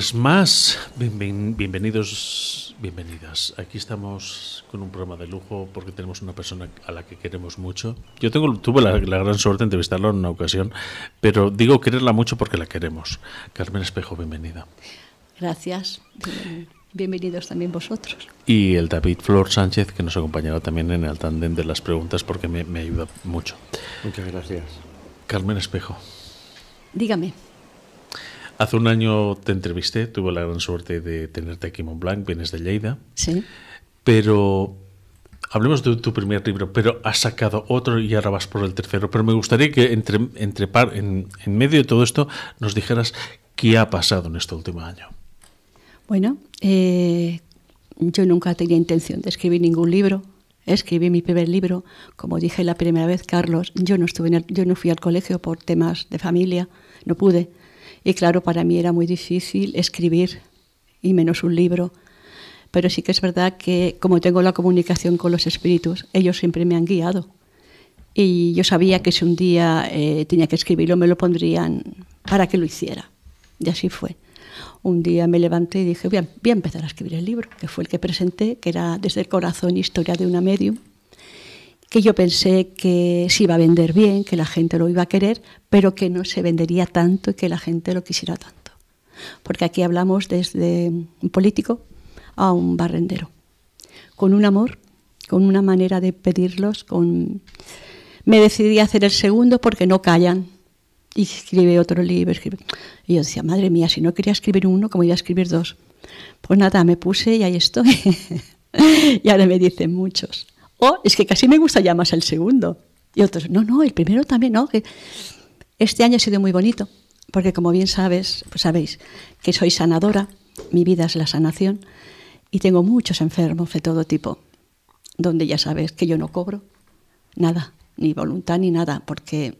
Pues más. bienvenidos, bienvenidas. Aquí estamos con un programa de lujo porque tenemos una persona a la que queremos mucho. Yo tengo, tuve la, gran suerte de entrevistarla en una ocasión, pero digo quererla mucho porque la queremos. Carmen Espejo, bienvenida. Gracias. Bienvenidos también vosotros. Y el David Flor Sánchez, que nos acompañaba también en el tándem de las preguntas porque me, me ayuda mucho. Muchas gracias. Carmen Espejo. Dígame. Hace un año te entrevisté, tuve la gran suerte de tenerte aquí en Montblanc, vienes de Lleida. Sí. Pero hablemos de tu primer libro, pero has sacado otro y ahora vas por el tercero. Pero me gustaría que entre, entre par, en, medio de todo esto nos dijeras qué ha pasado en este último año. Bueno, eh, yo nunca tenía intención de escribir ningún libro. Escribí mi primer libro, como dije la primera vez, Carlos. Yo no estuve, yo no fui al colegio por temas de familia, no pude. Y claro, para mí era muy difícil escribir, y menos un libro. Pero sí que es verdad que como tengo la comunicación con los espíritus, ellos siempre me han guiado. Y yo sabía que si un día eh, tenía que escribirlo, me lo pondrían para que lo hiciera. Y así fue. Un día me levanté y dije, voy voy a empezar a escribir el libro, que fue el que presenté, que era Desde el Corazón, Historia de una Medium que yo pensé que se iba a vender bien, que la gente lo iba a querer, pero que no se vendería tanto y que la gente lo quisiera tanto. Porque aquí hablamos desde un político a un barrendero, con un amor, con una manera de pedirlos, con... Me decidí a hacer el segundo porque no callan. Y escribe otro libro. Y yo decía, madre mía, si no quería escribir uno, ¿cómo iba a escribir dos? Pues nada, me puse y ahí estoy. y ahora me dicen muchos. O oh, es que casi me gusta ya más el segundo. Y otros, no, no, el primero también, no. este año ha sido muy bonito, porque como bien sabes, pues sabéis que soy sanadora, mi vida es la sanación, y tengo muchos enfermos de todo tipo, donde ya sabes que yo no cobro nada, ni voluntad ni nada, porque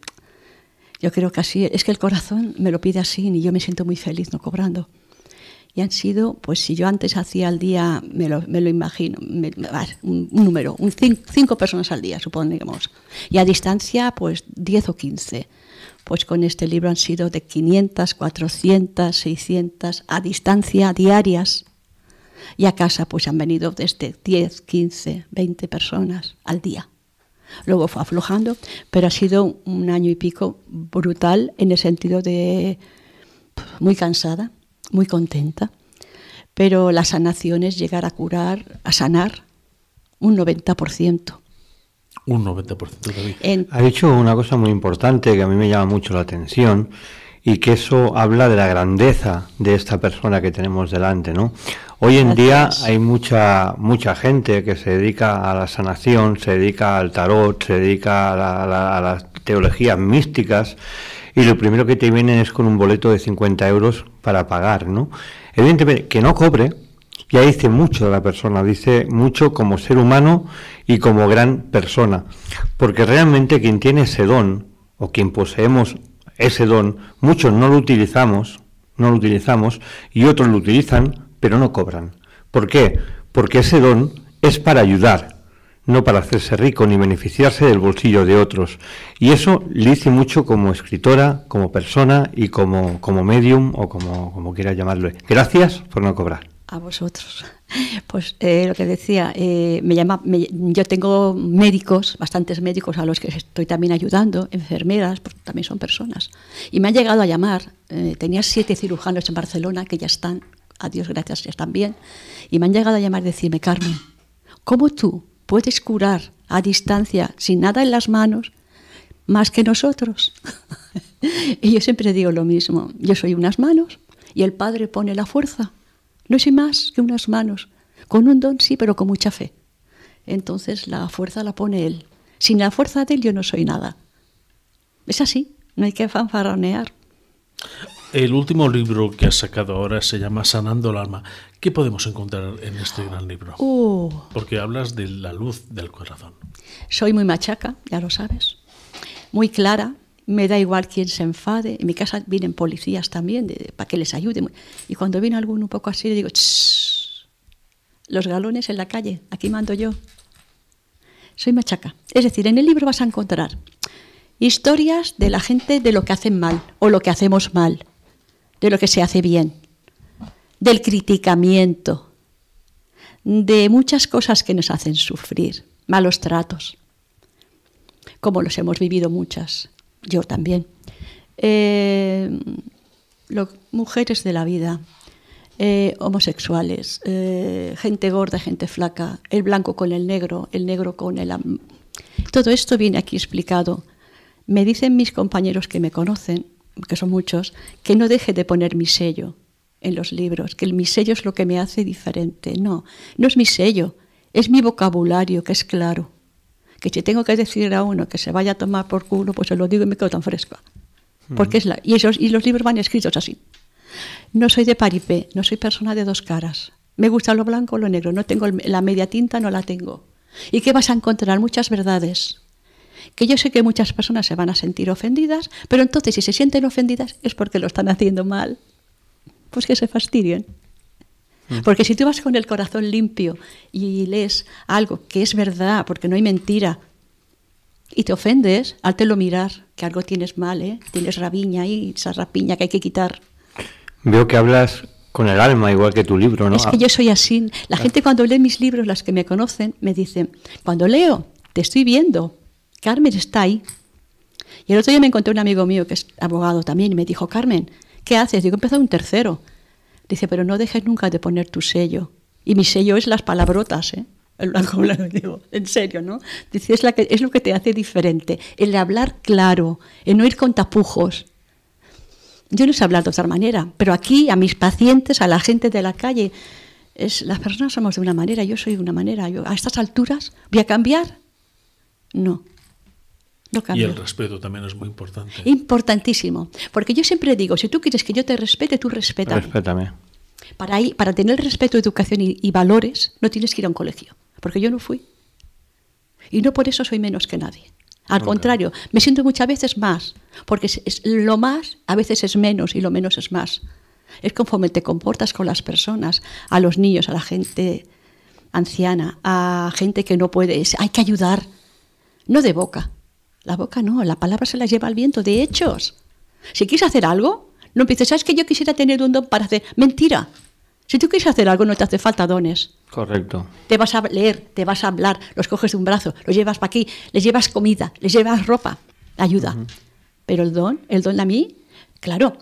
yo creo que así, es que el corazón me lo pide así y yo me siento muy feliz no cobrando y han sido, pues si yo antes hacía al día, me lo, imagino, un, número, cinco, personas al día, supongamos, y a distancia, pues 10 o 15. Pues con este libro han sido de 500, 400, 600, a distancia, diarias. Y a casa, pues han venido desde 10, 15, 20 personas al día. Luego fue aflojando, pero ha sido un año y pico brutal en el sentido de muy cansada, muy contenta, pero la sanación es llegar a curar, a sanar un 90%. Un 90% también. Ha dicho una cosa muy importante que a mí me llama mucho la atención y que eso habla de la grandeza de esta persona que tenemos delante, ¿no? Hoy en día hay mucha mucha gente que se dedica a la sanación, se dedica al tarot, se dedica a, a las teologías místicas y lo primero que te vienen es con un boleto de 50 euros para pagar, ¿no? Evidentemente, que no cobre, ya dice mucho de la persona, dice mucho como ser humano y como gran persona, porque realmente quien tiene ese don, o quien poseemos ese don, muchos no lo utilizamos, no lo utilizamos, y otros lo utilizan, pero no cobran. ¿Por qué? Porque ese don es para ayudar, no para hacerse rico ni beneficiarse del bolsillo de otros. Y eso le hice mucho como escritora, como persona y como, como medium o como, como quiera llamarlo. Gracias por no cobrar. A vosotros. Pues eh, lo que decía, eh, me llama, yo tengo médicos, bastantes médicos a los que estoy también ayudando, enfermeras, porque también son personas. Y me han llegado a llamar, eh, tenía siete cirujanos en Barcelona que ya están, a Dios gracias, ya están bien, y me han llegado a llamar y decirme, Carmen, ¿cómo tú puedes curar a distancia, sin nada en las manos, más que nosotros. y yo siempre digo lo mismo, yo soy unas manos y el Padre pone la fuerza. No soy más que unas manos, con un don sí, pero con mucha fe. Entonces la fuerza la pone Él. Sin la fuerza de Él yo no soy nada. Es así, no hay que fanfarronear. El último libro que has sacado ahora se llama Sanando el alma. ¿Qué podemos encontrar en este gran libro? Uh. Porque hablas de la luz del corazón. Soy muy machaca, ya lo sabes. Muy clara, me da igual quién se enfade. En mi casa vienen policías también para que les ayude. Y cuando viene alguno un poco así, le digo, los galones en la calle, aquí mando yo. Soy machaca. Es decir, en el libro vas a encontrar historias de la gente de lo que hacen mal o lo que hacemos mal de lo que se hace bien, del criticamiento, de muchas cosas que nos hacen sufrir, malos tratos, como los hemos vivido muchas, yo también. Eh, mujeres de la vida, eh, homosexuales, eh, gente gorda, gente flaca, el blanco con el negro, el negro con el... Todo esto viene aquí explicado. Me dicen mis compañeros que me conocen que son muchos, que no deje de poner mi sello en los libros, que el, mi sello es lo que me hace diferente. No, no es mi sello, es mi vocabulario, que es claro. Que si tengo que decir a uno que se vaya a tomar por culo, pues se lo digo y me quedo tan fresca. Porque es la, y, esos, y los libros van escritos así. No soy de paripé, no soy persona de dos caras. Me gusta lo blanco o lo negro, no tengo la media tinta, no la tengo. ¿Y qué vas a encontrar? Muchas verdades que yo sé que muchas personas se van a sentir ofendidas, pero entonces si se sienten ofendidas es porque lo están haciendo mal. Pues que se fastidien. Mm. Porque si tú vas con el corazón limpio y lees algo que es verdad, porque no hay mentira, y te ofendes, lo mirar, que algo tienes mal, ¿eh? tienes rabiña y esa rapiña que hay que quitar. Veo que hablas con el alma, igual que tu libro, ¿no? Es que yo soy así. La ah. gente cuando lee mis libros, las que me conocen, me dicen, cuando leo, te estoy viendo, Carmen está ahí. Y el otro día me encontré un amigo mío que es abogado también y me dijo, Carmen, ¿qué haces? Digo, empezado un tercero. Dice, pero no dejes nunca de poner tu sello. Y mi sello es las palabrotas, ¿eh? El blanco en serio, ¿no? Dice, es, la que, es lo que te hace diferente, el hablar claro, el no ir con tapujos. Yo no sé hablar de otra manera, pero aquí a mis pacientes, a la gente de la calle, es, las personas somos de una manera, yo soy de una manera, yo a estas alturas voy a cambiar. No, y el respeto también es muy importante. Importantísimo. Porque yo siempre digo, si tú quieres que yo te respete, tú respétame. Respétame. Para, ahí, para tener respeto, educación y, valores, no tienes que ir a un colegio. Porque yo no fui. Y no por eso soy menos que nadie. Al contrario, me siento muchas veces más. Porque lo más a veces es menos y lo menos es más. Es conforme te comportas con las personas, a los niños, a la gente anciana, a gente que no puede. hay que ayudar. No de boca, la boca no, la palabra se la lleva al viento de hechos. Si quieres hacer algo, no empieces, ¿sabes que yo quisiera tener un don para hacer? Mentira. Si tú quieres hacer algo, no te hace falta dones. Correcto. Te vas a leer, te vas a hablar, los coges de un brazo, los llevas para aquí, les llevas comida, les llevas ropa, ayuda. Pero el don, el don a mí, claro,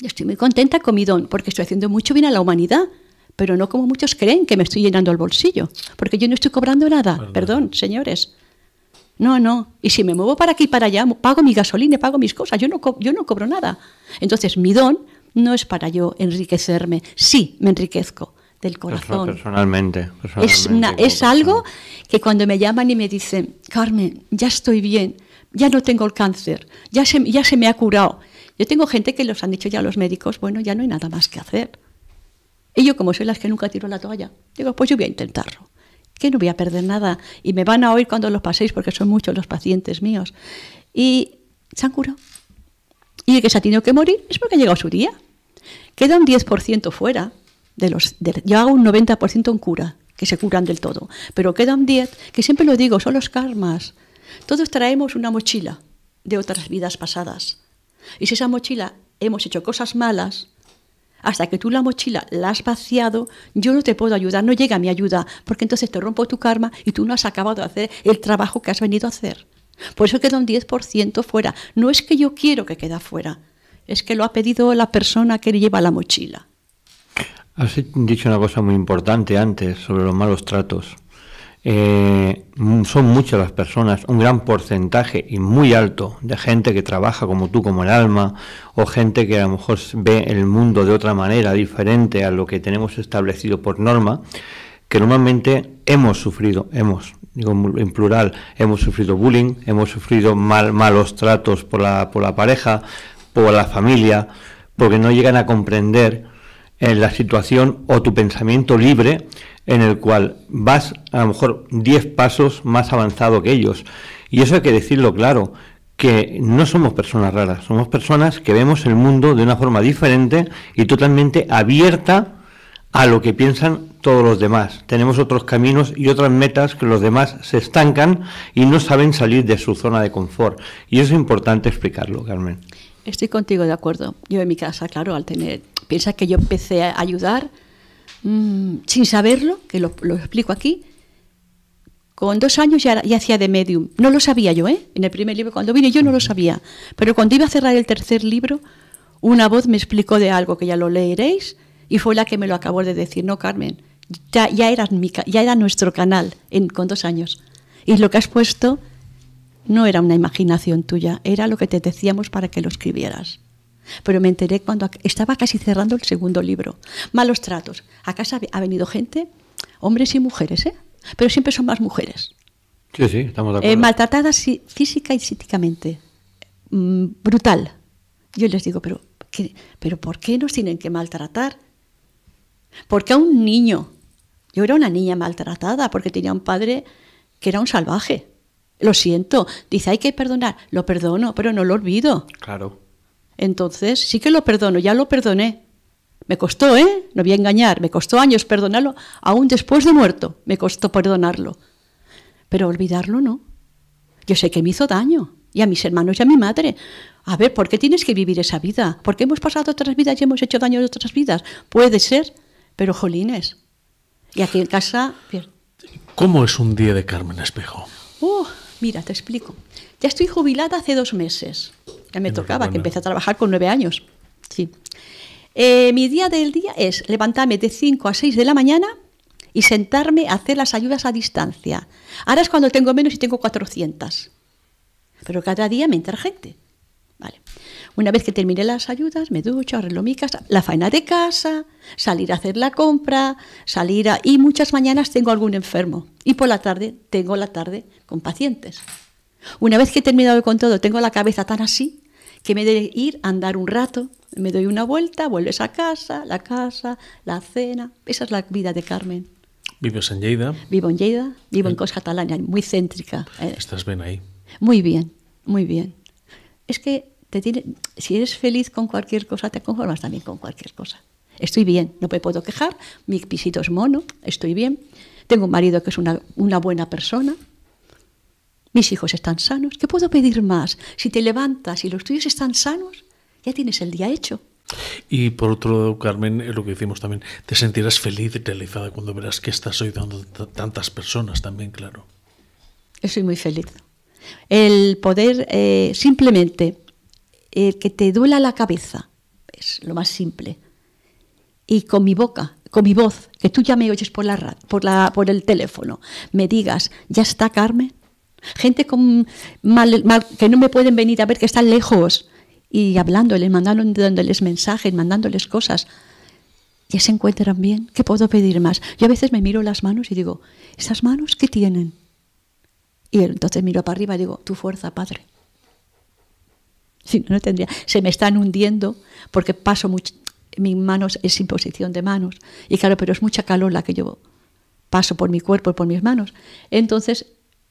yo estoy muy contenta con mi don, porque estoy haciendo mucho bien a la humanidad, pero no como muchos creen que me estoy llenando el bolsillo, porque yo no estoy cobrando nada, perdón, señores. No, no. Y si me muevo para aquí y para allá, pago mi gasolina, pago mis cosas, yo no, yo no cobro nada. Entonces, mi don no es para yo enriquecerme. Sí, me enriquezco del corazón. Personalmente. personalmente es, algo que cuando me llaman y me dicen, Carmen, ya estoy bien, ya no tengo el cáncer, ya se, ya se me ha curado. Yo tengo gente que los han dicho ya los médicos, bueno, ya no hay nada más que hacer. Y yo, como soy las que nunca tiro la toalla, digo, pues yo voy a intentarlo que no voy a perder nada y me van a oír cuando los paséis porque son muchos los pacientes míos. Y se han curado. Y el que se ha tenido que morir es porque ha llegado su día. Queda un 10% fuera de los... yo hago un 90% en cura, que se curan del todo, pero queda un 10, que siempre lo digo, son los karmas. Todos traemos una mochila de otras vidas pasadas. Y si esa mochila hemos hecho cosas malas, hasta que tú la mochila la has vaciado, yo no te puedo ayudar, no llega mi ayuda, porque entonces te rompo tu karma y tú no has acabado de hacer el trabajo que has venido a hacer. Por eso queda un 10% fuera. No es que yo quiero que quede fuera, es que lo ha pedido la persona que lleva la mochila. Has dicho una cosa muy importante antes sobre los malos tratos. Eh, mm, son muchas las personas, un gran porcentaje y muy alto de gente que trabaja como tú, como el alma, o gente que a lo mejor ve el mundo de otra manera, diferente a lo que tenemos establecido por norma, que normalmente hemos sufrido, hemos, digo en plural, hemos sufrido bullying, hemos sufrido mal, malos tratos por la, por la pareja, por la familia, porque no llegan a comprender en la situación o tu pensamiento libre en el cual vas a lo mejor 10 pasos más avanzado que ellos. Y eso hay que decirlo claro, que no somos personas raras, somos personas que vemos el mundo de una forma diferente y totalmente abierta a lo que piensan todos los demás. Tenemos otros caminos y otras metas que los demás se estancan y no saben salir de su zona de confort. Y eso es importante explicarlo, Carmen. Estoy contigo de acuerdo. Yo en mi casa, claro, al tener... Piensa que yo empecé a ayudar mm, sin saberlo, que lo, explico aquí. Con dos años ya, ya, hacía de medium. No lo sabía yo, ¿eh? En el primer libro, cuando vine yo no lo sabía. Pero cuando iba a cerrar el tercer libro, una voz me explicó de algo que ya lo leeréis y fue la que me lo acabó de decir. No, Carmen, ya, ya, era, ya era nuestro canal con dos años. Y lo que has puesto no era una imaginación tuya, era lo que te decíamos para que lo escribieras. Pero me enteré cuando estaba casi cerrando el segundo libro. Malos tratos. A casa ha venido gente, hombres y mujeres, ¿eh? Pero siempre son más mujeres. Sí, sí, estamos de eh, acuerdo. maltratadas física y psíquicamente. Mm, brutal. Yo les digo, pero, pero ¿por qué nos tienen que maltratar? Porque a un niño, yo era una niña maltratada porque tenía un padre que era un salvaje. Lo siento. Dice, hay que perdonar. Lo perdono, pero no lo olvido. Claro. Entonces, sí que lo perdono, ya lo perdoné. Me costó, ¿eh? No voy a engañar, me costó años perdonarlo, aún después de muerto, me costó perdonarlo. Pero olvidarlo no. Yo sé que me hizo daño, y a mis hermanos y a mi madre. A ver, ¿por qué tienes que vivir esa vida? ¿Por qué hemos pasado otras vidas y hemos hecho daño en otras vidas? Puede ser, pero jolines. Y aquí en casa... ¿Cómo es un día de Carmen Espejo? Uh. Mira, te explico. Ya estoy jubilada hace dos meses. Ya me tocaba, que empecé a trabajar con nueve años. Sí. Eh, mi día del día es levantarme de 5 a 6 de la mañana y sentarme a hacer las ayudas a distancia. Ahora es cuando tengo menos y tengo 400. Pero cada día me entra gente. Vale. Una vez que terminé las ayudas, me ducho, arreglo mi casa, la faena de casa, salir a hacer la compra, salir a... Y muchas mañanas tengo algún enfermo y por la tarde tengo la tarde con pacientes. Una vez que he terminado con todo, tengo la cabeza tan así que me de ir a andar un rato, me doy una vuelta, vuelves a casa, la casa, la cena. Esa es la vida de Carmen. ¿Vives en Lleida? Vivo en Lleida, vivo en eh. Costa Catalana, muy céntrica. Eh. Estás bien ahí. Muy bien, muy bien. Es que si eres feliz con cualquier cosa, te conformas también con cualquier cosa. Estoy bien, no me puedo quejar, mi pisito es mono, estoy bien, tengo un marido que es una, buena persona, mis hijos están sanos, ¿qué puedo pedir más? Si te levantas y los tuyos están sanos, ya tienes el día hecho. Y por otro lado, Carmen, eh, lo que decimos también, te sentirás feliz y realizada cuando verás que estás ayudando a tantas personas también, claro. Estoy muy feliz. El poder eh, simplemente que te duela la cabeza, es lo más simple. Y con mi boca, con mi voz, que tú ya me oyes por la, por la por el teléfono, me digas, ya está Carmen. Gente con mal, que no me pueden venir a ver que están lejos y hablándoles, mandándoles mensajes, mandándoles cosas. Ya se encuentran bien. ¿Qué puedo pedir más? Yo a veces me miro las manos y digo, ¿esas manos qué tienen? Y entonces miro para arriba y digo, tu fuerza, Padre no, tendría. Se me están hundiendo porque paso mucho. Mis manos es sin posición de manos. Y claro, pero es mucha calor la que yo paso por mi cuerpo y por mis manos. Entonces,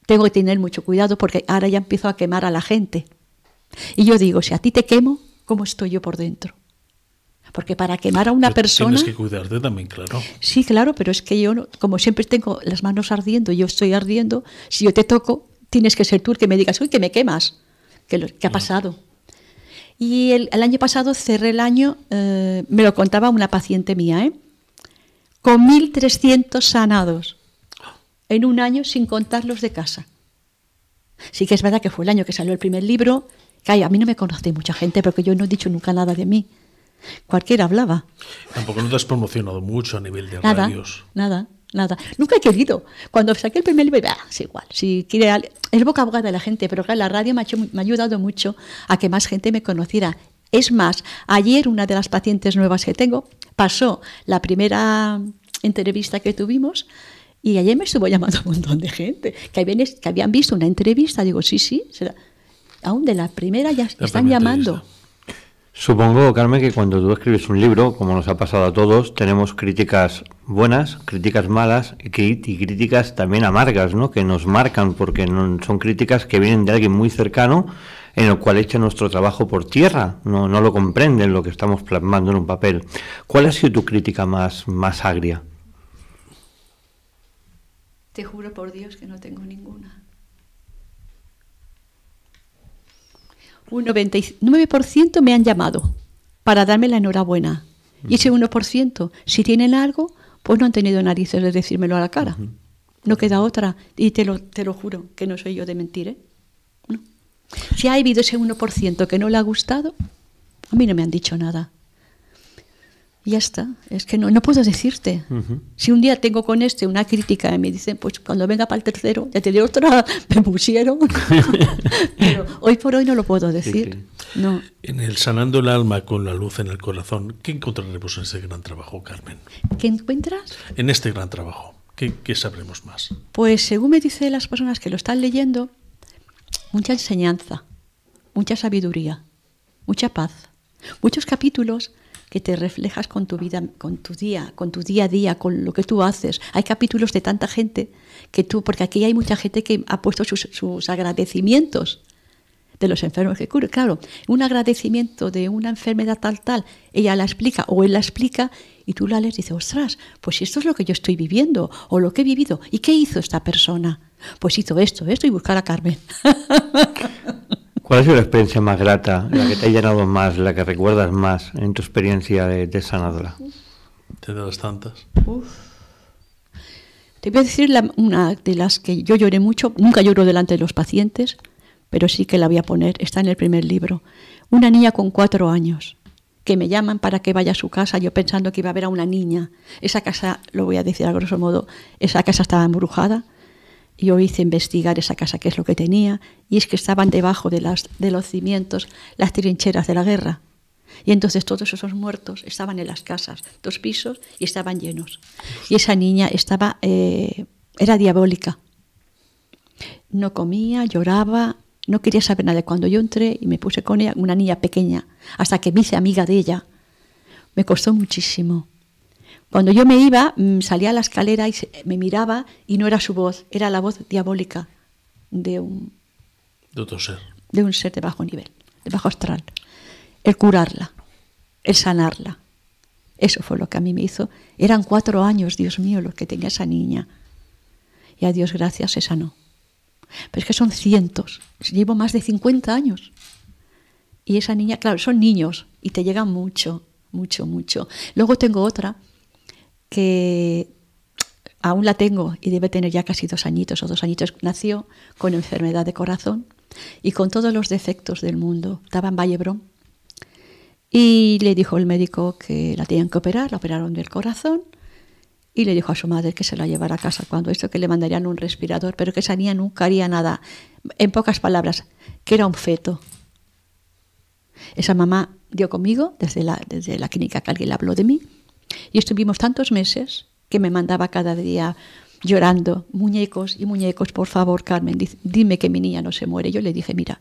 tengo que tener mucho cuidado porque ahora ya empiezo a quemar a la gente. Y yo digo, si a ti te quemo, ¿cómo estoy yo por dentro? Porque para quemar a una persona. Tienes que cuidarte también, claro. Sí, claro, pero es que yo, como siempre tengo las manos ardiendo, yo estoy ardiendo, si yo te toco, tienes que ser tú el que me digas, uy, que me quemas. ¿Qué, lo, qué ha pasado? Y el, año pasado cerré el año, eh, me lo contaba una paciente mía, ¿eh? con 1.300 sanados en un año sin contar los de casa. Sí que es verdad que fue el año que salió el primer libro, a mí no me conoce mucha gente porque yo no he dicho nunca nada de mí. Cualquiera hablaba. Tampoco no te has promocionado mucho a nivel de nada, Nada nada. Nunca he querido. Cuando saqué el primer libro, ah, es igual. Si quiere, es boca a de la gente, pero la radio me ha, ayudado mucho a que más gente me conociera. Es más, ayer una de las pacientes nuevas que tengo pasó la primera entrevista que tuvimos y ayer me estuvo llamando un montón de gente que habían, visto una entrevista. Digo, sí, sí, será. aún de la primera ya están llamando. Supongo, Carmen, que cuando tú escribes un libro, como nos ha pasado a todos, tenemos críticas buenas, críticas malas y, críticas también amargas, ¿no? Que nos marcan porque son críticas que vienen de alguien muy cercano en el cual echa nuestro trabajo por tierra, no, lo comprenden lo que estamos plasmando en un papel. ¿Cuál ha sido tu crítica más, más agria? Te juro por Dios que no tengo ninguna. un 99% me han llamado para darme la enhorabuena. Y ese 1%, si tienen algo, pues no han tenido narices de decírmelo a la cara. No queda otra. Y te lo, te lo juro, que no soy yo de mentir. ¿eh? No. Si ha habido ese 1% que no le ha gustado, a mí no me han dicho nada ya está. Es que no, puedo decirte. Si un día tengo con este una crítica y me dicen, pues cuando venga para el tercero, ya te diré otra, me pusieron. Pero hoy por hoy no lo puedo decir. No. En el Sanando el Alma con la Luz en el Corazón, ¿qué encontraremos en ese gran trabajo, Carmen? ¿Qué encuentras? En este gran trabajo. ¿Qué, qué sabremos más? Pues según me dicen las personas que lo están leyendo, mucha enseñanza, mucha sabiduría, mucha paz. Muchos capítulos que te reflejas con tu vida, con tu día, con tu día a día, con lo que tú haces. Hay capítulos de tanta gente que tú, porque aquí hay mucha gente que ha puesto sus, agradecimientos de los enfermos que cura. Claro, un agradecimiento de una enfermedad tal, tal, ella la explica o él la explica y tú la lees y dices, ostras, pues esto es lo que yo estoy viviendo o lo que he vivido. ¿Y qué hizo esta persona? Pues hizo esto, esto y buscar a Carmen. ¿Cuál ha sido la experiencia más grata, la que te ha llenado más, la que recuerdas más en tu experiencia de, sanadora? De las tantas. Te voy a decir una de las que yo lloré mucho, nunca lloro delante de los pacientes, pero sí que la voy a poner, está en el primer libro. Una niña con cuatro años, que me llaman para que vaya a su casa, yo pensando que iba a ver a una niña. Esa casa, lo voy a decir a grosso modo, esa casa estaba embrujada yo hice investigar esa casa, que es lo que tenía, y es que estaban debajo de, las, de los cimientos las trincheras de la guerra. Y entonces todos esos muertos estaban en las casas, dos pisos, y estaban llenos. Y esa niña estaba, eh, era diabólica. No comía, lloraba, no quería saber nada. Cuando yo entré y me puse con ella, una niña pequeña, hasta que me hice amiga de ella, me costó muchísimo. Cuando yo me iba, mm, salía a la escalera y me miraba y no era su voz, era la voz diabólica de un, de otro ser. De un ser de bajo nivel, de bajo astral. El curarla, el sanarla. Eso fue lo que a mí me hizo. Eran cuatro años, Dios mío, los que tenía esa niña. Y a Dios gracias se sanó. Pero es que son cientos. Llevo más de 50 años. Y esa niña, claro, son niños y te llegan mucho, mucho, mucho. Luego tengo otra que aún la tengo y debe tener ya casi dos añitos o dos añitos, nació con enfermedad de corazón y con todos los defectos del mundo. Estaba en Vallebrón y le dijo el médico que la tenían que operar, la operaron del corazón y le dijo a su madre que se la llevara a casa cuando esto, que le mandarían un respirador, pero que esa niña nunca haría nada. En pocas palabras, que era un feto. Esa mamá dio conmigo desde la, desde la clínica que alguien le habló de mí y estuvimos tantos meses que me mandaba cada día llorando, muñecos y muñecos, por favor, Carmen, dime que mi niña no se muere. Yo le dije, mira,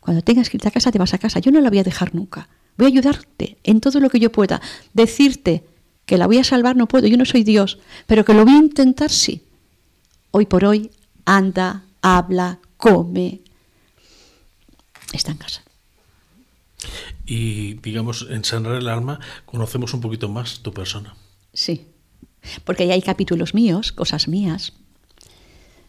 cuando tengas que irte a casa, te vas a casa. Yo no la voy a dejar nunca. Voy a ayudarte en todo lo que yo pueda. Decirte que la voy a salvar no puedo, yo no soy Dios, pero que lo voy a intentar sí. Hoy por hoy anda, habla, come. Está en casa y, digamos, sanar el alma, conocemos un poquito más tu persona. Sí, porque ahí hay capítulos míos, cosas mías.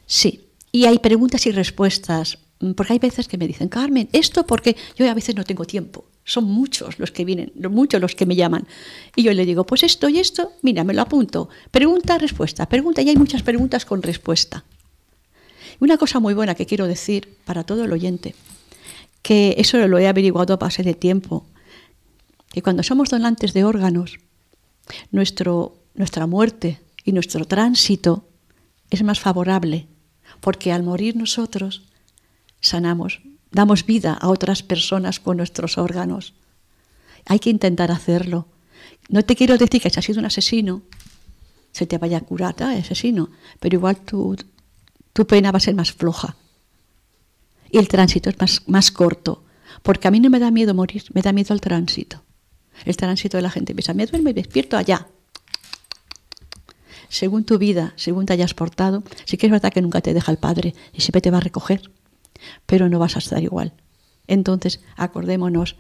Sí, y hay preguntas y respuestas, mm, porque hay veces que me dicen, Carmen, esto porque yo a veces no tengo tiempo. Son muchos los que vienen, muchos los que me llaman. Y yo le digo, pues esto y esto, mira, me lo apunto. Pregunta, respuesta, pregunta, y hay muchas preguntas con respuesta. Una cosa muy buena que quiero decir para todo el oyente que eso lo he averiguado a base de tiempo, que cuando somos donantes de órganos, nuestro, nuestra muerte y nuestro tránsito es más favorable, porque al morir nosotros sanamos, damos vida a otras personas con nuestros órganos. Hay que intentar hacerlo. No te quiero decir que si has sido un asesino, se te vaya curata ¿eh? asesino, pero igual tu, tu pena va a ser más floja y el tránsito es más, más corto. Porque a mí no me da miedo morir, me da miedo el tránsito. El tránsito de la gente piensa, me duermo y despierto allá. Según tu vida, según te hayas portado, sí que es verdad que nunca te deja el Padre y siempre te va a recoger, pero no vas a estar igual. Entonces, acordémonos,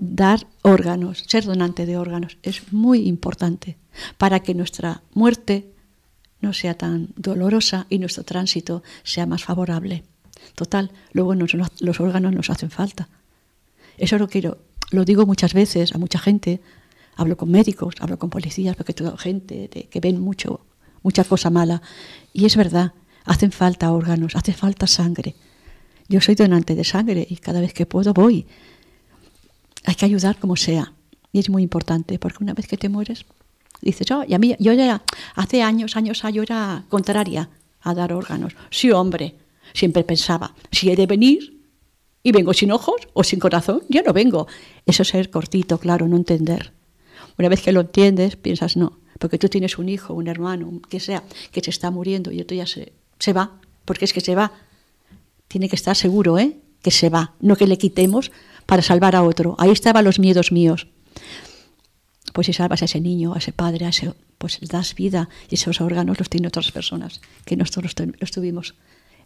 dar órganos, ser donante de órganos, es muy importante para que nuestra muerte no sea tan dolorosa y nuestro tránsito sea más favorable. Total, luego los órganos nos hacen falta. Eso lo quiero, lo digo muchas veces a mucha gente. Hablo con médicos, hablo con policías, porque toda gente que ven mucho, mucha cosa mala. Y es verdad, hacen falta órganos, hace falta sangre. Yo soy donante de sangre y cada vez que puedo voy. Hay que ayudar como sea. Y es muy importante, porque una vez que te mueres, dices, oh, y a mí, yo ya hace años, años, yo era contraria a dar órganos. Sí, hombre, Siempre pensaba, si he de venir y vengo sin ojos o sin corazón, ya no vengo. Eso es ser cortito, claro, no entender. Una vez que lo entiendes, piensas no, porque tú tienes un hijo, un hermano, que sea, que se está muriendo y otro ya se, va, porque es que se va. Tiene que estar seguro, ¿eh? Que se va, no que le quitemos para salvar a otro. Ahí estaban los miedos míos. Pues si salvas a ese niño, a ese padre, a ese, pues das vida y esos órganos los tienen otras personas que nosotros los tuvimos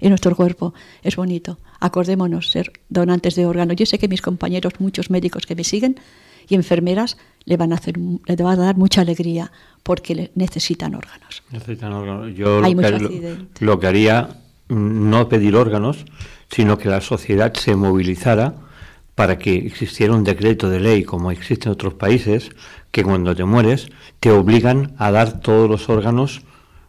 en nuestro cuerpo. Es bonito. Acordémonos ser donantes de órganos. Yo sé que mis compañeros, muchos médicos que me siguen y enfermeras, le van a, hacer, le van a dar mucha alegría porque necesitan órganos. Necesitan órganos. Yo lo, que, lo que haría, mm, no pedir órganos, sino que la sociedad se movilizara para que existiera un decreto de ley, como existe en otros países, que cuando te mueres te obligan a dar todos los órganos,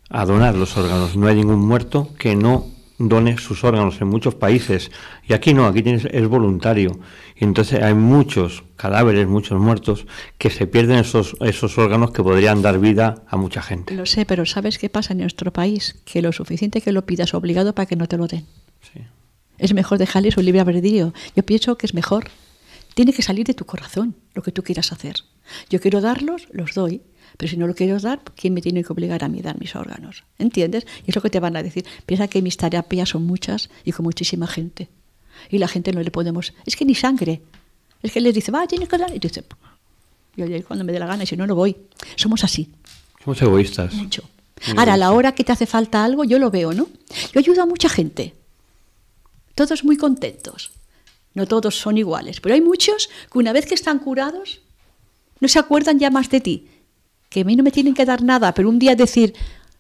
a donar los órganos. No hay ningún muerto que no done sus órganos en muchos países. Y aquí no, aquí es voluntario. Y entonces hay muchos cadáveres, muchos muertos, que se pierden esos, esos órganos que podrían dar vida a mucha gente. Lo sé, pero ¿sabes qué pasa en nuestro país? Que lo suficiente que lo pidas obligado para que no te lo den. Es mejor dejarles su libre albedrío. Yo pienso que es mejor. Tiene que salir de tu corazón lo que tú quieras hacer. Yo quiero darlos, los doy. Pero si no lo quiero dar, ¿quién me tiene que obligar a mí dar mis órganos? ¿Entiendes? Y es lo que te van a decir. Piensa que mis terapias son muchas y con muchísima gente. Y la gente no le podemos... Es que ni sangre. Es que les dice, va, tienes que dar. Y dice, yo llego cuando me dé la gana y si no, no voy. Somos así. Somos egoístas. Mucho. Ahora, a la hora que te hace falta algo, yo lo veo, ¿no? Yo ayudo a mucha gente. Todos muy contentos. No todos son iguales, pero hay muchos que una vez que están curados, no se acuerdan ya más de ti que a mí no me tienen que dar nada, pero un día decir,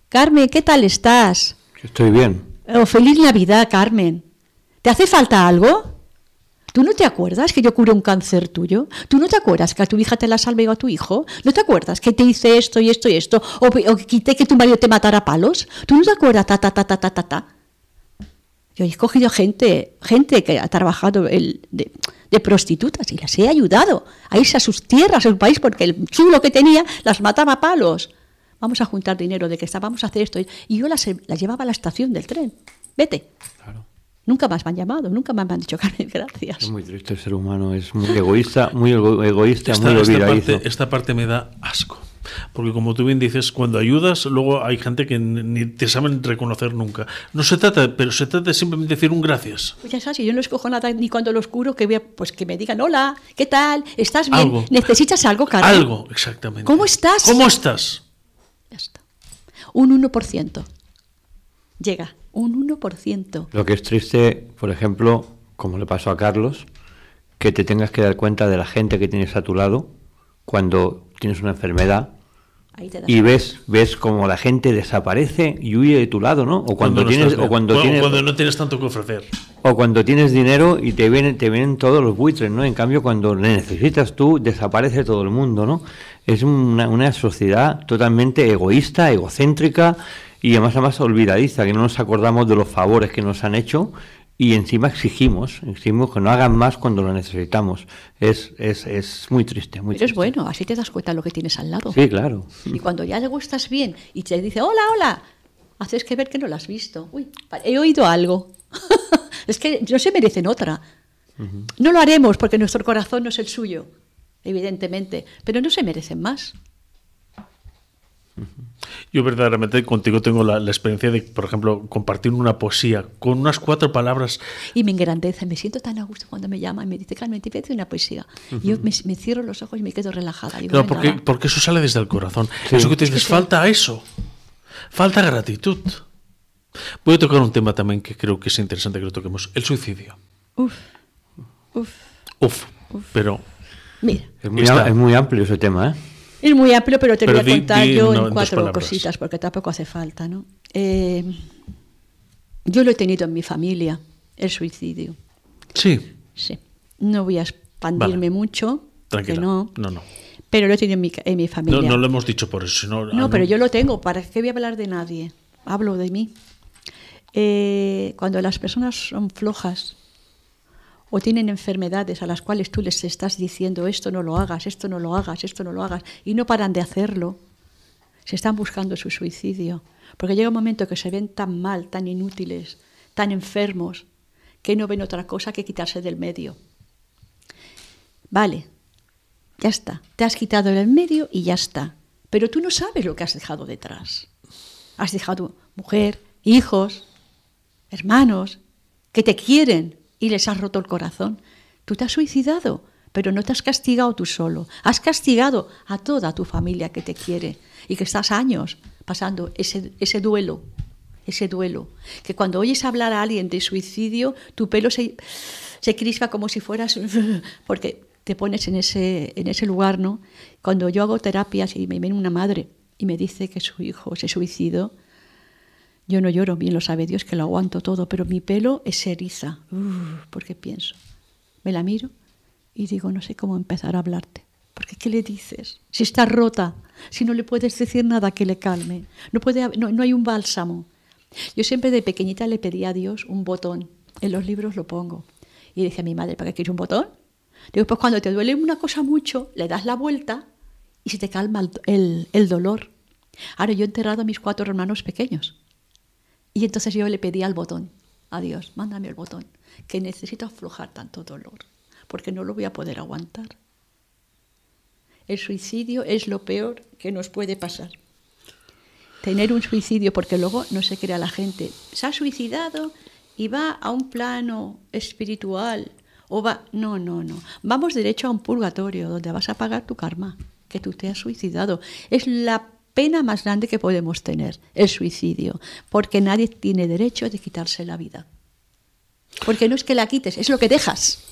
Carmen, ¿qué tal estás? Estoy bien. O feliz Navidad, Carmen. ¿Te hace falta algo? ¿Tú no te acuerdas que yo curé un cáncer tuyo? ¿Tú no te acuerdas que a tu hija te la salvé o a tu hijo? ¿No te acuerdas que te hice esto y esto y esto? ¿O, que quité que tu marido te matara palos? ¿Tú no te acuerdas? ta, ta, ta, ta, ta, ta. Yo he escogido gente, gente que ha trabajado el, de, prostitutas y las he ayudado a irse a sus tierras, a su país, porque el chulo que tenía las mataba a palos. Vamos a juntar dinero de que está, vamos a hacer esto. Y yo las, las llevaba a la estación del tren. Vete. Nunca más me han llamado, nunca más me han dicho Carmen, gracias. Es muy triste el ser humano, es muy egoísta, muy egoísta, muy esta esta parte me da asco porque como tú bien dices, cuando ayudas, luego hay gente que ni te saben reconocer nunca. No se trata, pero se trata de simplemente decir un gracias. Pues ya sabes, yo no escojo nada ni cuando lo curo, que, pues que me digan, hola, ¿qué tal? ¿Estás bien? ¿Necesitas algo, Carlos. Algo, exactamente. ¿Cómo estás? ¿Cómo estás? Ya está. Un 1% llega, un 1%. Lo que es triste, por ejemplo, como le pasó a Carlos, que te tengas que dar cuenta de la gente que tienes a tu lado cuando tienes una enfermedad y ves ves como la gente desaparece y huye de tu lado, ¿no? O cuando, tienes o cuando, no tienes tanto que ofrecer. O cuando tienes dinero y te vienen te vienen todos los buitres, ¿no? En cambio cuando necesitas tú desaparece todo el mundo, ¿no? Es una, sociedad totalmente egoísta, egocéntrica y además además olvidadiza, que no nos acordamos de los favores que nos han hecho y encima exigimos, exigimos que no hagan más cuando lo necesitamos. Es, es, es muy triste, muy Pero es bueno, así te das cuenta de lo que tienes al lado. Sí, claro. Y cuando ya le gustas bien y te dice, hola, hola, haces que ver que no lo has visto. Uy, he oído algo. es que no se merecen otra. No lo haremos porque nuestro corazón no es el suyo, evidentemente, pero no se merecen más. Yo verdaderamente contigo tengo la, experiencia de, por ejemplo, compartir una poesía con unas cuatro palabras. Y me engrandece, me siento tan a gusto cuando me llama y me dice, que te voy una poesía. Yo me, cierro los ojos y me quedo relajada. no, porque, porque, eso sale desde el corazón. Eso que te dices, falta eso. Falta gratitud. Voy a tocar un tema también que creo que es interesante que lo toquemos, el suicidio. Uf, uf. Uf, pero... Mira. es muy amplio ese tema, ¿eh? Es muy amplio, pero te que voy a contar yo en cuatro cositas, porque tampoco hace falta, ¿no? Eh, yo lo he tenido en mi familia, el suicidio. Sí. Sí. No voy a expandirme mucho. Tranquila. No, no, no. Pero lo he tenido en mi, familia. No, lo hemos dicho por eso. no, ah, pero yo lo tengo. ¿Para qué voy a hablar de nadie? Hablo de mí. Eh, cuando las personas son flojas, o tienen enfermedades a las cuales tú les estás diciendo esto no lo hagas, esto no lo hagas, esto no lo hagas, y no paran de hacerlo. Se están buscando su suicidio, porque llega un momento que se ven tan mal, tan inútiles, tan enfermos, que no ven otra cosa que quitarse del medio. Vale, ya está, te has quitado del medio y ya está, pero tú no sabes lo que has dejado detrás. Has dejado mujer, hijos, hermanos, que te quieren, y les has roto el corazón. Tú te has suicidado, pero no te has castigado tú solo. Has castigado a toda tu familia que te quiere y que estás años pasando ese, duelo, ese duelo. Que cuando oyes hablar a alguien de suicidio, tu pelo se, crispa como si fueras... porque te pones en ese, en ese lugar, ¿no? Cuando yo hago terapias y me viene una madre y me dice que su hijo se suicidó, yo no lloro, bien lo sabe Dios que lo aguanto todo, pero mi pelo es eriza, Uf, porque pienso. Me la miro y digo, no sé cómo empezar a hablarte. Porque ¿qué le dices? Si está rota, si no le puedes decir nada que le calme, no, puede, no, hay un bálsamo. Yo siempre de pequeñita le pedí a Dios un botón, en los libros lo pongo. Y dije a mi madre, ¿para qué quieres un botón? Digo, pues cuando te duele una cosa mucho, le das la vuelta y se te calma el dolor. Ahora yo he enterrado a mis cuatro hermanos pequeños. Y entonces yo le pedí al botón, a Dios, mándame el botón, que necesito aflojar tanto dolor, porque no lo voy a poder aguantar. El suicidio es lo peor que nos puede pasar. Tener un suicidio, porque luego no se crea la gente. Se ha suicidado y va a un plano espiritual. O va... No, no, no. Vamos derecho a un purgatorio donde vas a pagar tu karma, que tú te has suicidado. Es la pena más grande que podemos tener, el suicidio, porque nadie tiene derecho de quitarse la vida. Porque no es que la quites, es lo que dejas.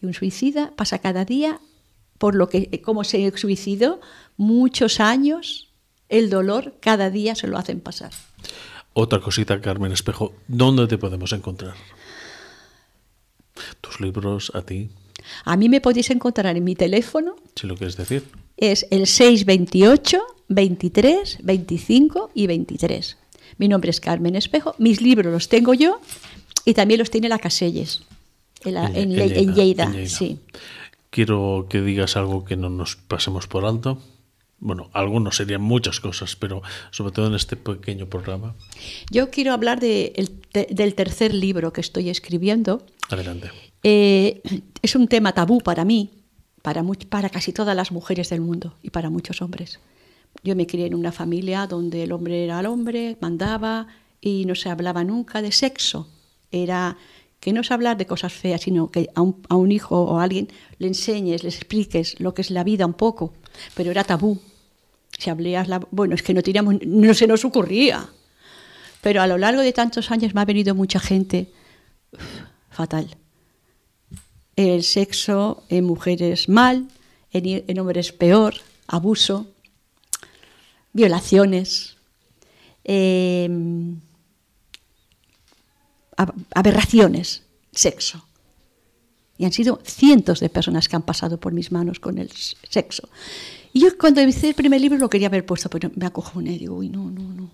Y un suicida pasa cada día por lo que, como se suicidó, muchos años, el dolor cada día se lo hacen pasar. Otra cosita, Carmen Espejo, ¿dónde te podemos encontrar? Tus libros, a ti. A mí me podéis encontrar en mi teléfono. Si lo quieres decir es el 628 23, 25 y 23. Mi nombre es Carmen Espejo, mis libros los tengo yo y también los tiene la Caselles, en, la, Lleida, Sí. Quiero que digas algo que no nos pasemos por alto. Bueno, algunos serían muchas cosas, pero sobre todo en este pequeño programa. Yo quiero hablar de del tercer libro que estoy escribiendo. Adelante. Eh, es un tema tabú para mí, para, casi todas las mujeres del mundo y para muchos hombres. Yo me crié en una familia donde el hombre era el hombre, mandaba y no se hablaba nunca de sexo. Era que no es hablar de cosas feas, sino que a un, hijo o a alguien le enseñes, le expliques lo que es la vida un poco. Pero era tabú. Si bueno, es que no, se nos ocurría. Pero a lo largo de tantos años me ha venido mucha gente fatal el sexo en mujeres mal, en, hombres peor, abuso, violaciones, em, aberraciones, sexo. Y han sido cientos de personas que han pasado por mis manos con el sexo. Y yo cuando hice el primer libro lo quería haber puesto, pero me acojoné, digo, uy, no, no, no.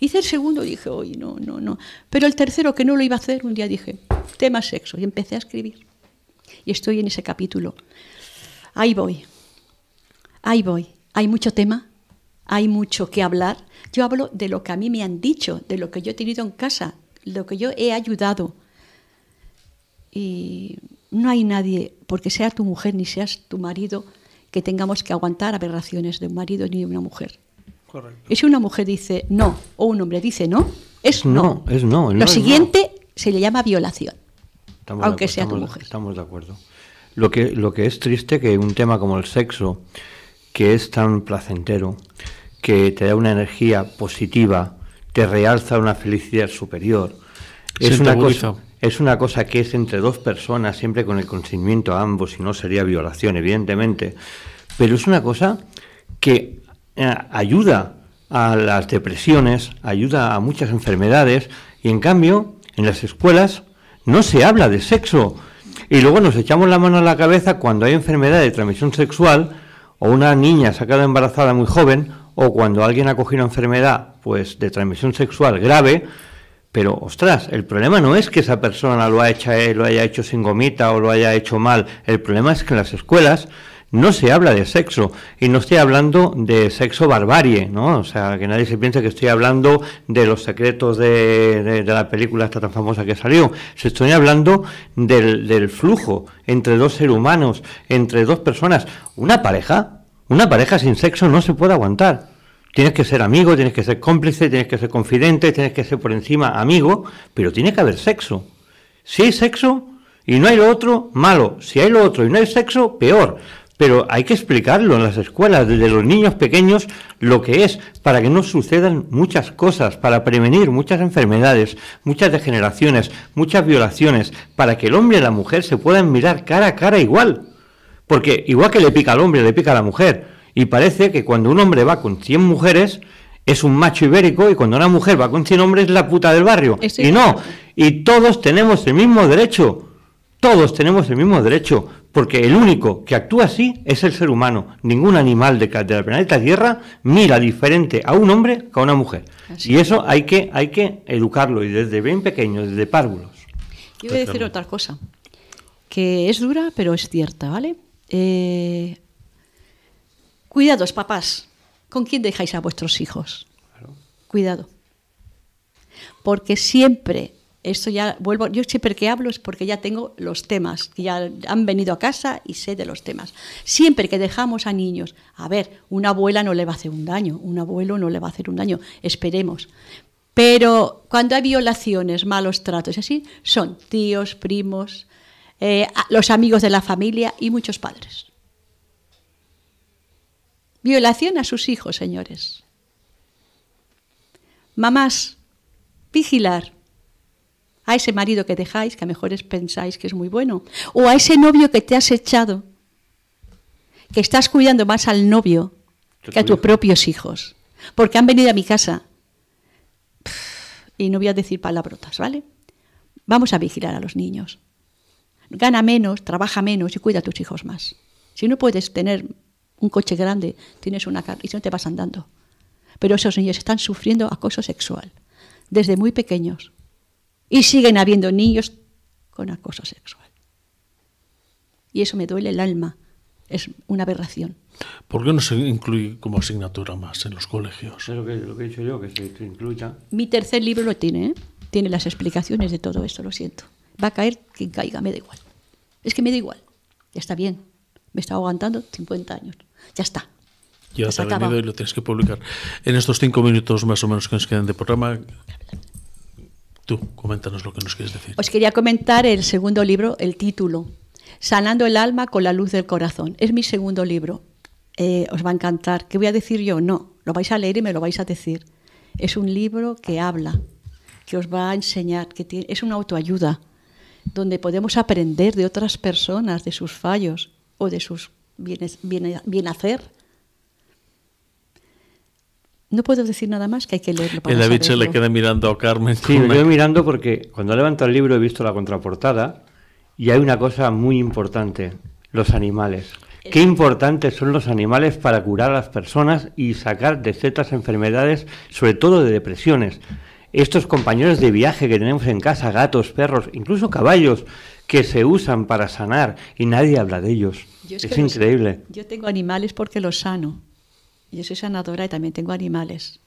Hice el segundo, y dije, uy, no, no, no. Pero el tercero, que no lo iba a hacer, un día dije, tema sexo, y empecé a escribir y estoy en ese capítulo. Ahí voy, ahí voy. Hay mucho tema, hay mucho que hablar. Yo hablo de lo que a mí me han dicho, de lo que yo he tenido en casa, lo que yo he ayudado. Y no hay nadie, porque sea tu mujer ni seas tu marido, que tengamos que aguantar aberraciones de un marido ni de una mujer. Y si una mujer dice no o un hombre dice no, es no. es no. Lo siguiente se le llama violación aunque sea estamos, Estamos de acuerdo. Lo que, lo que es triste que un tema como el sexo, que es tan placentero, que te da una energía positiva, te realza una felicidad superior, es una, cosa, es una cosa que es entre dos personas, siempre con el consentimiento a ambos, y no sería violación, evidentemente, pero es una cosa que eh, ayuda a las depresiones, ayuda a muchas enfermedades y en cambio en las escuelas no se habla de sexo. Y luego nos echamos la mano a la cabeza cuando hay enfermedad de transmisión sexual o una niña sacada embarazada muy joven o cuando alguien ha cogido una enfermedad pues de transmisión sexual grave, pero ostras, el problema no es que esa persona lo, haya hecho, lo haya hecho sin gomita o lo haya hecho mal, el problema es que en las escuelas no se habla de sexo y no estoy hablando de sexo barbarie, ¿no? O sea, que nadie se piense que estoy hablando de los secretos de, la película esta tan famosa que salió. Se estoy hablando del, del flujo entre dos seres humanos, entre dos personas. Una pareja, una pareja sin sexo no se puede aguantar. Tienes que ser amigo, tienes que ser cómplice, tienes que ser confidente, tienes que ser por encima amigo, pero tiene que haber sexo. Si hay sexo y no hay lo otro, malo. Si hay lo otro y no hay sexo, peor pero hay que explicarlo en las escuelas, desde los niños pequeños, lo que es, para que no sucedan muchas cosas, para prevenir muchas enfermedades, muchas degeneraciones, muchas violaciones, para que el hombre y la mujer se puedan mirar cara a cara igual. Porque igual que le pica al hombre, le pica a la mujer. Y parece que cuando un hombre va con 100 mujeres, es un macho ibérico y cuando una mujer va con 100 hombres, es la puta del barrio. y no, y todos tenemos el mismo derecho. Todos tenemos el mismo derecho porque el único que actúa así es el ser humano. Ningún animal de, la planeta Tierra mira diferente a un hombre que a una mujer. y eso hay que, hay que educarlo, y desde bien pequeño, desde párvulos. Yo voy a decir otra cosa, que es dura, pero es cierta, ¿vale? Eh, cuidados, papás, ¿con quién dejáis a vuestros hijos? Cuidado. Porque siempre esto ya vuelvo, yo siempre que hablo es porque ya tengo los temas, ya han venido a casa y sé de los temas. Siempre que dejamos a niños, a ver, una abuela no le va a hacer un daño, un abuelo no le va a hacer un daño, esperemos. Pero cuando hay violaciones, malos tratos, así, son tíos, primos, eh, los amigos de la familia y muchos padres. Violación a sus hijos, señores. Mamás, vigilar a ese marido que dejáis, que a mejores pensáis que es muy bueno, o a ese novio que te has echado, que estás cuidando más al novio que, a tus propios hijos, porque han venido a mi casa. Y no voy a decir palabrotas, ¿vale? Vamos a vigilar a los niños. Gana menos, trabaja menos y cuida a tus hijos más. Si no puedes tener un coche grande, tienes una carga y si no te vas andando. Pero esos niños están sufriendo acoso sexual desde muy pequeños. Y siguen habiendo niños con acoso sexual. Y eso me duele el alma. Es una aberración. ¿Por qué no se incluye como asignatura más en los colegios? Es lo que, he dicho yo, que se incluya. Mi tercer libro lo tiene, ¿eh? tiene las explicaciones de todo esto, lo siento. Va a caer quien caiga, me da igual. Es que me da igual. Ya está bien. Me está aguantando 50 años. Ya está. Ya está venido y lo tienes que publicar. En estos cinco minutos más o menos que nos quedan de programa, Tú, coméntanos lo que nos quieres decir. Os quería comentar el segundo libro, el título, Sanando el alma con la luz del corazón. Es mi segundo libro. Eh, os va a encantar. ¿Qué voy a decir yo? No, lo vais a leer y me lo vais a decir. Es un libro que habla, que os va a enseñar, que es una autoayuda, donde podemos aprender de otras personas, de sus fallos o de sus bienes, no puedo decir nada más que hay que leerlo. Para el David se le queda mirando a Carmen. Sí, me mirando porque cuando levanto el libro he visto la contraportada y hay una cosa muy importante, los animales. Qué eh. importantes son los animales para curar a las personas y sacar de ciertas enfermedades, sobre todo de depresiones. Estos compañeros de viaje que tenemos en casa, gatos, perros, incluso caballos, que se usan para sanar y nadie habla de ellos. es, increíble. yo tengo animales porque los sano yo soy sanadora y también tengo animales.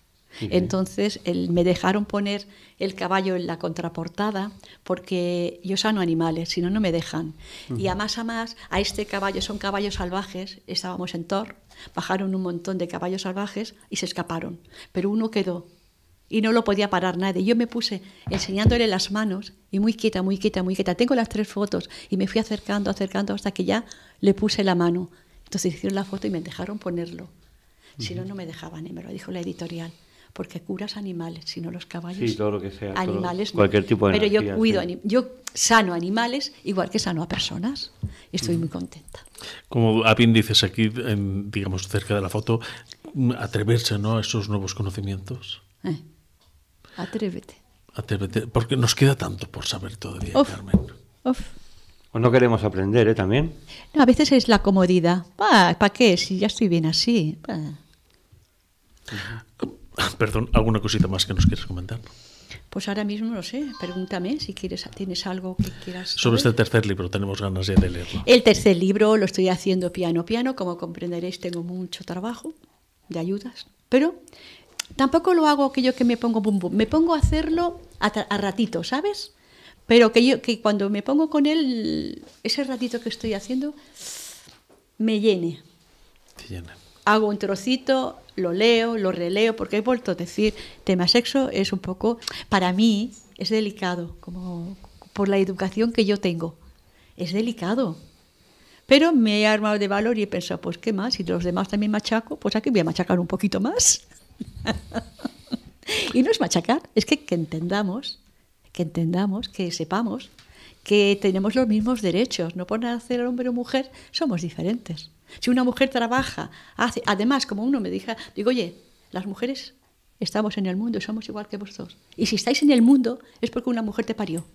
Entonces me dejaron poner el caballo en la contraportada porque yo sano animales, si no, no me dejan. Y a más a más, a este caballo, son caballos salvajes, estábamos en Thor, bajaron un montón de caballos salvajes y se escaparon, pero uno quedó y no lo podía parar nadie. Yo me puse enseñándole las manos y muy quieta, muy quieta, muy quieta. Tengo las tres fotos y me fui acercando, acercando hasta que ya le puse la mano. Entonces hicieron la foto y me dejaron ponerlo. Si no, no me dejaban. Y ¿eh? me lo dijo la editorial. Porque curas animales, si no los caballos. Sí, todo lo que sea. Animales. Cualquier tipo de Pero yo cuido, yo sano animales igual que sano a personas. estoy muy contenta. Como bien dices aquí, digamos, cerca de la foto, atreverse ¿no? a esos nuevos conocimientos. Eh, atrévete. Atrévete, porque nos queda tanto por saber todavía, Carmen. O pues no queremos aprender, ¿eh? También. No, a veces es la comodidad. ¿Para qué? Si ya estoy bien así. Perdón, ¿alguna cosita más que nos quieres comentar? Pues ahora mismo no sé, pregúntame si quieres, tienes algo que quieras. Sobre este tercer libro, tenemos ganas ya de leerlo. El tercer libro lo estoy haciendo piano piano, como comprenderéis tengo mucho trabajo de ayudas, pero tampoco lo hago aquello que me pongo bum bum, me pongo a hacerlo a, ratito, ¿sabes? Pero que, yo, que cuando me pongo con él, ese ratito que estoy haciendo me llene. Te llena hago un trocito, lo leo, lo releo, porque he vuelto a decir, tema sexo es un poco, para mí, es delicado, como por la educación que yo tengo. Es delicado. Pero me he armado de valor y he pensado, pues qué más, si los demás también machaco, pues aquí voy a machacar un poquito más. y no es machacar, es que, que entendamos, que entendamos, que sepamos que tenemos los mismos derechos. No por nada ser hombre o mujer, somos diferentes. Si una mujer trabaja, hace, además, como uno me dijo, digo, oye, las mujeres estamos en el mundo y somos igual que vosotros. Y si estáis en el mundo es porque una mujer te parió.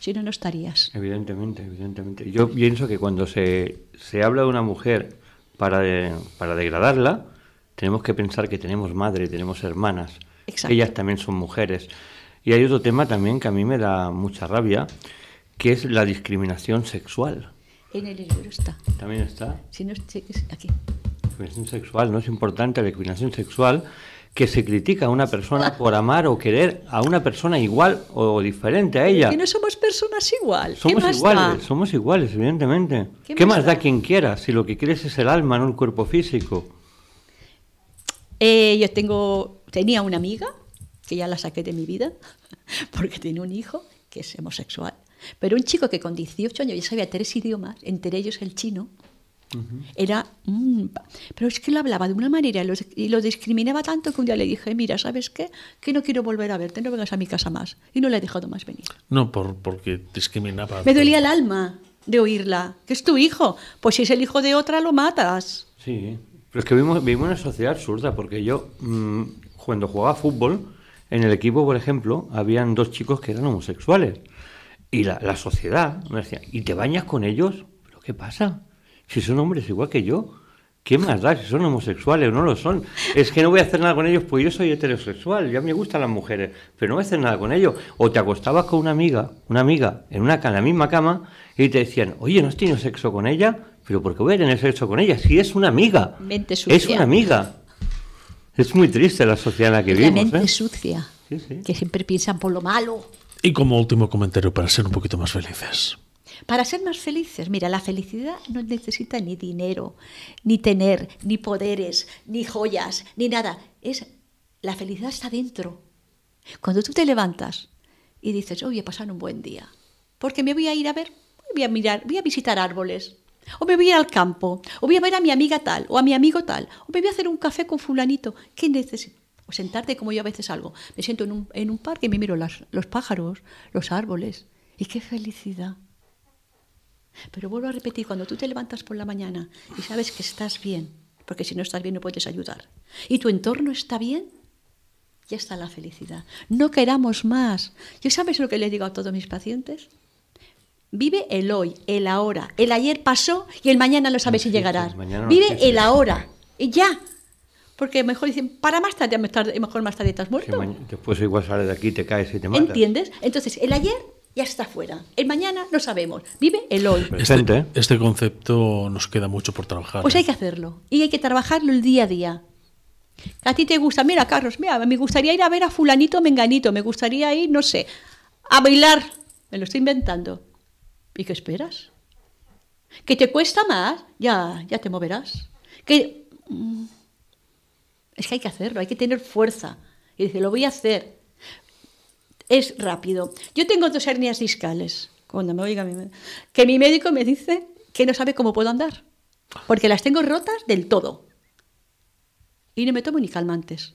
Si no, no estarías. Evidentemente, evidentemente. Yo pienso que cuando se, habla de una mujer para, degradarla, tenemos que pensar que tenemos madre, tenemos hermanas. Ellas también son mujeres. Y hay otro tema también que a mí me da mucha rabia, que es la discriminación sexual. En el libro está. ¿También está? Si no, aquí. sexual, ¿no es importante la discriminación sexual? que se critica a una persona ah. por amar o querer a una persona igual o diferente a ella. Que no somos personas igual. Somos iguales, somos iguales, evidentemente. ¿Qué, más da? quien quiera si lo que quieres es el alma, no el cuerpo físico? Eh, yo tengo, tenía una amiga que ya la saqué de mi vida porque tiene un hijo que es homosexual pero un chico que con 18 años ya sabía tres idiomas, entre ellos el chino, era... pero es que lo hablaba de una manera y lo discriminaba tanto que un día le dije, mira, ¿sabes qué? Que no quiero volver a verte, no vengas a mi casa más. Y no le he dejado más venir. No, por, porque discriminaba. Me dolía el alma de oírla, que es tu hijo. Pues si es el hijo de otra, lo matas. Sí, pero es que vivimos, en una sociedad absurda, porque yo, mm, cuando jugaba fútbol, en el equipo, por ejemplo, habían dos chicos que eran homosexuales y la, sociedad me decía, ¿y te bañas con ellos? ¿Pero qué pasa? Si son hombres igual que yo, ¿qué más da si son homosexuales o no lo son? Es que no voy a hacer nada con ellos porque yo soy heterosexual, ya me gustan las mujeres, pero no voy a hacer nada con ellos. O te acostabas con una amiga, una amiga, en una en la misma cama y te decían, oye, ¿no has tenido sexo con ella? Pero ¿por qué voy a tener sexo con ella? Si es una amiga. Es una amiga. Es muy triste la sociedad en la que vivimos. mente ¿eh? sucia. Que siempre piensan por lo malo. Y como último comentario, para ser un poquito más felices. Para ser más felices, mira, la felicidad no necesita ni dinero, ni tener, ni poderes, ni joyas, ni nada. Es la felicidad está dentro. Cuando tú te levantas y dices, voy a pasar un buen día, porque me voy a ir a ver, voy a mirar, voy a visitar árboles, o me voy a ir al campo, o voy a ver a mi amiga tal, o a mi amigo tal, o me voy a hacer un café con fulanito. ¿Qué necesito? o sentarte como yo a veces algo. Me siento en un, parque y me miro los pájaros, los árboles. Y qué felicidad. Pero vuelvo a repetir, cuando tú te levantas por la mañana y sabes que estás bien, porque si no estás bien no puedes ayudar, y tu entorno está bien, ya está la felicidad. No queramos más. ¿Yo sabes lo que le digo a todos mis pacientes? Vive el hoy, el ahora. El ayer pasó y el mañana no sabes si llegará. Vive el ahora. Y ya. Porque mejor dicen, para más tarde, más mejor más tarde estás muerto. después igual sale de aquí, te caes y te matas. ¿Entiendes? Entonces, el ayer ya está fuera. El mañana no sabemos. Vive el hoy. Este, este, este concepto nos queda mucho por trabajar. Pues ¿eh? hay que hacerlo. Y hay que trabajarlo el día a día. A ti te gusta, mira, Carlos, mira, me gustaría ir a ver a fulanito menganito, me gustaría ir, no sé, a bailar. Me lo estoy inventando. ¿Y qué esperas? ¿Que te cuesta más? Ya, ya te moverás. Que... Mm, es que hay que hacerlo, hay que tener fuerza. Y dice, lo voy a hacer. Es rápido. Yo tengo dos hernias discales, cuando me oiga, que mi médico me dice que no sabe cómo puedo andar, porque las tengo rotas del todo. Y no me tomo ni calmantes.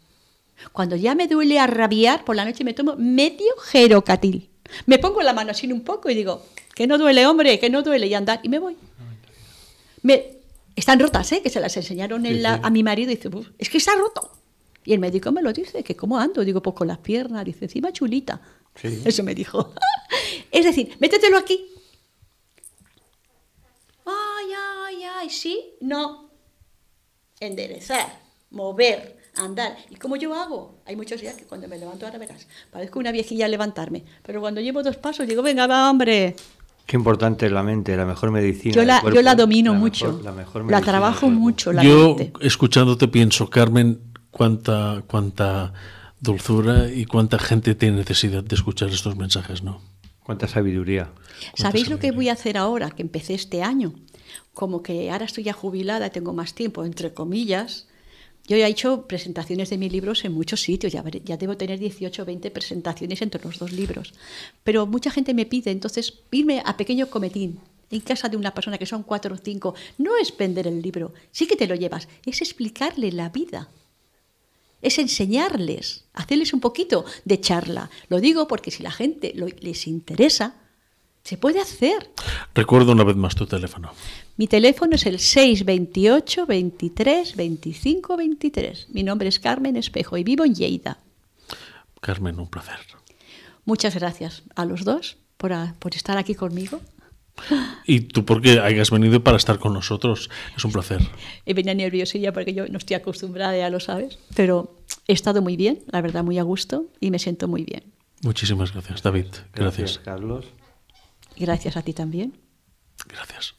Cuando ya me duele a rabiar, por la noche me tomo medio jerocatil. Me pongo la mano así un poco y digo, que no duele, hombre, que no duele, y andar, y me voy. Me, están rotas, ¿eh? que se las enseñaron en a mi marido y dice, es que está roto. Y el médico me lo dice, que cómo ando. Digo, pues con las piernas. Dice, encima chulita. Eso me dijo. es decir, métetelo aquí. Ay, ay, ay, sí, no. Enderezar, mover, andar. ¿Y cómo yo hago? Hay muchos días que cuando me levanto, ahora verás, parezco una viejilla levantarme. Pero cuando llevo dos pasos, digo, venga, va, hombre, Qué importante es la mente, la mejor medicina. Yo la, yo la domino mucho, la, trabajo mucho. La yo escuchándote pienso, Carmen, cuánta, cuánta dulzura y cuánta gente tiene necesidad de escuchar estos mensajes, ¿no? Cuánta sabiduría. ¿Sabéis lo que voy a hacer ahora, que empecé este año? Como que ahora estoy ya jubilada, tengo más tiempo, entre comillas, yo ya he hecho presentaciones de mis libros en muchos sitios, ya, ya debo tener 18 o 20 presentaciones entre los dos libros. Pero mucha gente me pide, entonces, irme a pequeño cometín, en casa de una persona que son cuatro o cinco, no es vender el libro, sí que te lo llevas, es explicarle la vida, es enseñarles, hacerles un poquito de charla. Lo digo porque si la gente les interesa, se puede hacer. Recuerdo una vez más tu teléfono. Mi teléfono es el 628 23 25 23. Mi nombre es Carmen Espejo y vivo en Lleida. Carmen, un placer. Muchas gracias a los dos por, estar aquí conmigo. Y tú porque hayas venido para estar con nosotros. Es un placer. He venido nerviosilla porque yo no estoy acostumbrada, ya lo sabes. Pero he estado muy bien, la verdad, muy a gusto y me siento muy bien. Muchísimas gracias, David. gracias Carlos. Gracias a ti también. Gracias.